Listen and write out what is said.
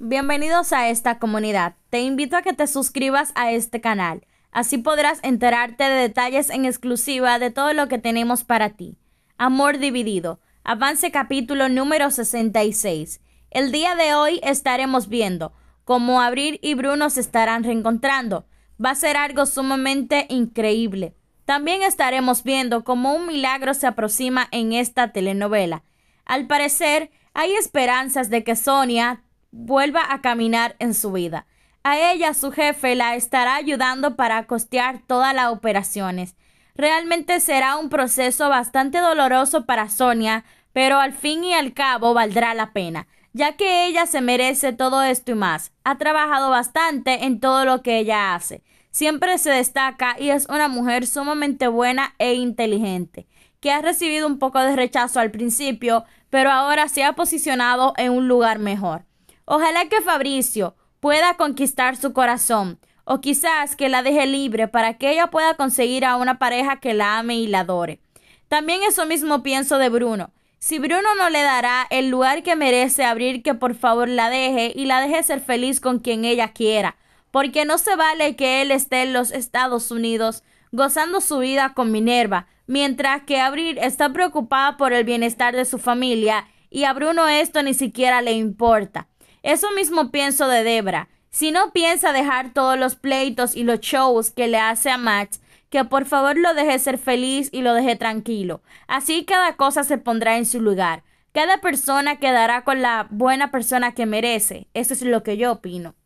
Bienvenidos a esta comunidad. Te invito a que te suscribas a este canal. Así podrás enterarte de detalles en exclusiva de todo lo que tenemos para ti. Amor Dividido. Avance capítulo número 66. El día de hoy estaremos viendo cómo Abril y Bruno se estarán reencontrando. Va a ser algo sumamente increíble. También estaremos viendo cómo un milagro se aproxima en esta telenovela. Al parecer, hay esperanzas de que Sonia vuelva a caminar en su vida. A ella su jefe la estará ayudando para costear todas las operaciones. Realmente será un proceso bastante doloroso para Sonia, pero al fin y al cabo valdrá la pena, ya que ella se merece todo esto y más. Ha trabajado bastante en todo lo que ella hace. Siempre se destaca y es una mujer sumamente buena e inteligente, que ha recibido un poco de rechazo al principio, pero ahora se ha posicionado en un lugar mejor. Ojalá que Fabricio pueda conquistar su corazón o quizás que la deje libre para que ella pueda conseguir a una pareja que la ame y la adore. También eso mismo pienso de Bruno. Si Bruno no le dará el lugar que merece abrir, que por favor la deje y la deje ser feliz con quien ella quiera, porque no se vale que él esté en los Estados Unidos gozando su vida con Minerva, mientras que Abril está preocupada por el bienestar de su familia y a Bruno esto ni siquiera le importa. Eso mismo pienso de Debra. Si no piensa dejar todos los pleitos y los shows que le hace a Max, que por favor lo deje ser feliz y lo deje tranquilo. Así cada cosa se pondrá en su lugar. Cada persona quedará con la buena persona que merece. Eso es lo que yo opino.